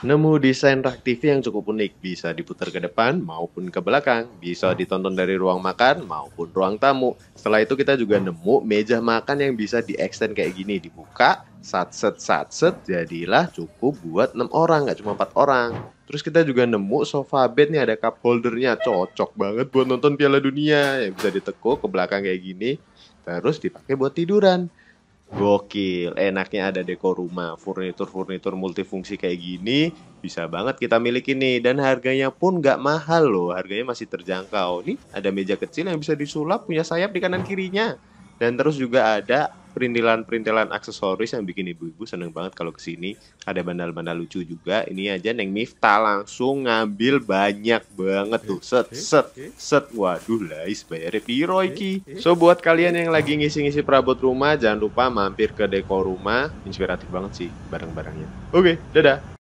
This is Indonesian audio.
nemu desain rak TV yang cukup unik. Bisa diputar ke depan maupun ke belakang, bisa hmm. ditonton dari ruang makan maupun ruang tamu. Setelah itu kita juga nemu meja makan yang bisa di extend kayak gini, dibuka, set satset set, jadilah cukup buat 6 orang, nggak cuma 4 orang. Terus kita juga nemu sofa bed nih ada cup holdernya, cocok banget buat nonton Piala Dunia yang bisa ditekuk ke belakang kayak gini. Terus dipakai buat tiduran. Gokil, enaknya ada dekor rumah, furnitur-furnitur multifungsi kayak gini bisa banget kita miliki nih dan harganya pun nggak mahal loh, harganya masih terjangkau. Nih ada meja kecil yang bisa disulap punya sayap di kanan kirinya dan terus juga ada perintilan-perintilan aksesoris yang bikin ibu-ibu seneng banget kalau kesini. Ada bandal-bandal lucu juga. Ini aja Neng Mifta langsung ngambil banyak banget tuh. Set, eh, eh, set, eh. set. Waduh, guys, bayarnya piro iki. So buat kalian yang lagi ngisi-ngisi perabot rumah, jangan lupa mampir ke dekor rumah. Inspiratif banget sih barang-barangnya. Oke, okay, dadah.